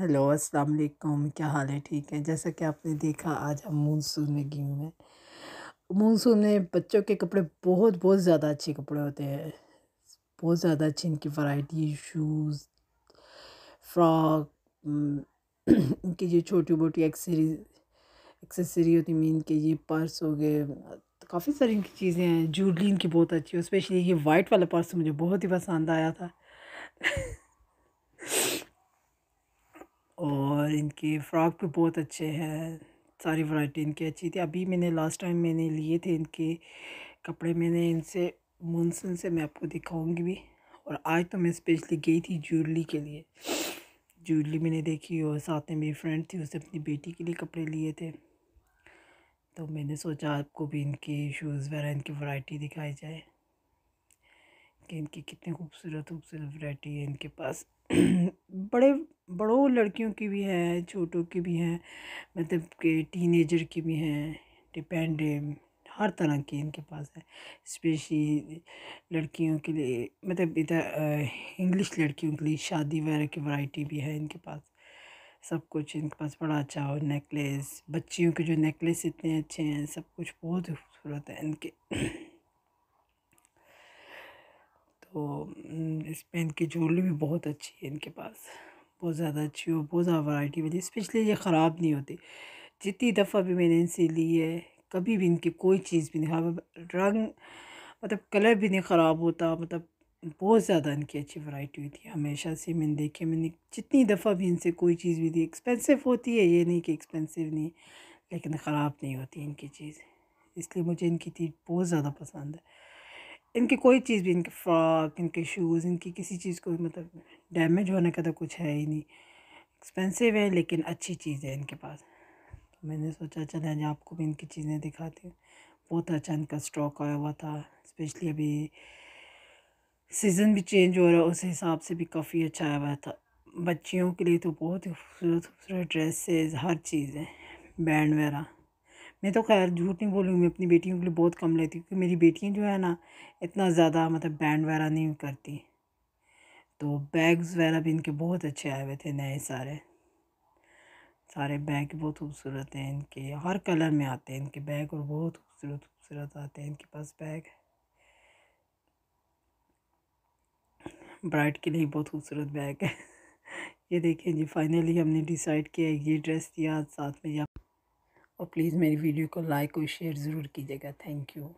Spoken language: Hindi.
हेलो अस्सलाम वालेकुम क्या हाल है ठीक है जैसा कि आपने देखा आज हम मानसून में गेहूँ में मानसून में बच्चों के कपड़े बहुत बहुत ज़्यादा अच्छे कपड़े होते हैं बहुत ज़्यादा अच्छी इनकी वैरायटी शूज़ फ्रॉक इनकी जो छोटी मोटी एक्सेसरीज एक्सेसरी होती मीन के ये पर्स हो गए काफ़ी सारी इनकी चीज़ें हैं जूलरी इनकी बहुत अच्छी है स्पेशली ये वाइट वाला पर्स मुझे बहुत ही पसंद आया था और इनके फ़्रॉक भी बहुत अच्छे हैं सारी वैरायटी इनकी अच्छी थी अभी मैंने लास्ट टाइम मैंने लिए थे इनके कपड़े मैंने इनसे मुनसन से मैं आपको दिखाऊंगी भी और आज तो मैं स्पेशली गई थी ज्वेलरी के लिए ज्वेलरी मैंने देखी और साथ में मेरी फ्रेंड थी उसे अपनी बेटी के लिए कपड़े लिए थे तो मैंने सोचा आपको भी इनके शूज़ वगैरह इनकी वैरायटी दिखाई जाए कि इनकी कितनी खूबसूरत खूबसूरत वैरायटी है इनके पास बड़े बड़ों लड़कियों की भी है छोटों की भी है मतलब के टीनेजर की भी हैं डिपेंड हर तरह की इनके पास है स्पेशली लड़कियों के लिए मतलब इधर इंग्लिश लड़कियों के लिए शादी वगैरह की वैरायटी भी है इनके पास सब कुछ इनके पास बड़ा अच्छा और नेकलेस बच्चियों के जो नेकलेस इतने अच्छे हैं सब कुछ बहुत खूबसूरत है इनके तो इस पेन की ज्वेलरी भी बहुत अच्छी है इनके पास बहुत ज़्यादा अच्छी हो बहुत ज़्यादा वैरायटी मिली स्पेशली ये ख़राब नहीं होती जितनी दफ़ा भी मैंने इनसे ली है कभी भी इनकी कोई चीज़ भी नहीं खराब रंग मतलब कलर भी नहीं ख़राब होता मतलब बहुत ज़्यादा इनकी अच्छी वैरायटी हुई थी हमेशा से मैंने देखी मैंने जितनी दफ़ा भी इनसे कोई चीज़ भी दी एक्सपेंसिव होती है ये नहीं कि एक्सपेंसिव नहीं लेकिन ख़राब नहीं होती इनकी चीज़ इसलिए मुझे इनकी चीज़ बहुत ज़्यादा पसंद है इनकी कोई चीज़ भी इनके फ्रॉक इनके शूज़ इनकी किसी चीज़ को मतलब डैमेज होने का तो कुछ है ही नहीं एक्सपेंसिव है लेकिन अच्छी चीज़ है इनके पास तो मैंने सोचा चले आज आपको भी इनकी चीज़ें दिखाती हूँ बहुत अच्छा इनका स्टॉक आया हुआ था स्पेशली अभी सीज़न भी चेंज हो रहा है उस हिसाब से भी काफ़ी अच्छा आया हुआ था बच्चियों के लिए तो बहुत ही खूबसूरत खूबसूरत ड्रेसेस हर चीज़ें बैंड वगैरह मैं तो खैर झूठ नहीं बोलूँगी मैं अपनी बेटियों के लिए बहुत कम लेती हूँ क्योंकि मेरी बेटियाँ जो है ना इतना ज़्यादा मतलब बैंड वगैरह नहीं करती तो बैग्स वगैरह भी इनके बहुत अच्छे आए हुए थे नए सारे सारे बैग बहुत खूबसूरत हैं इनके हर कलर में आते हैं इनके बैग और बहुत खूबसूरत खूबसूरत आते हैं इनके पास बैग ब्राइड के लिए बहुत खूबसूरत बैग है ये देखें जी फाइनली हमने डिसाइड किया ये ड्रेस दिया साथ में या और प्लीज़ मेरी वीडियो को लाइक और शेयर ज़रूर कीजिएगा थैंक यू